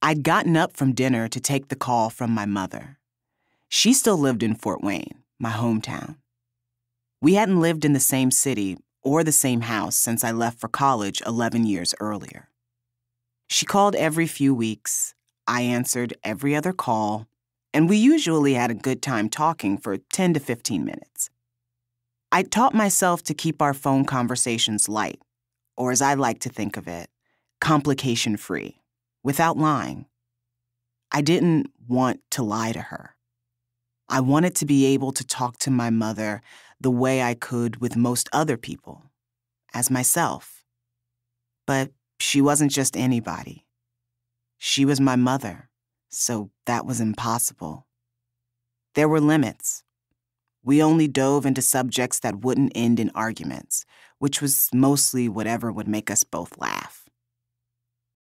I'd gotten up from dinner to take the call from my mother. She still lived in Fort Wayne, my hometown. We hadn't lived in the same city or the same house since I left for college 11 years earlier. She called every few weeks, I answered every other call, and we usually had a good time talking for 10 to 15 minutes. I taught myself to keep our phone conversations light, or as I like to think of it, complication free without lying. I didn't want to lie to her. I wanted to be able to talk to my mother the way I could with most other people, as myself. But she wasn't just anybody. She was my mother, so that was impossible. There were limits. We only dove into subjects that wouldn't end in arguments, which was mostly whatever would make us both laugh.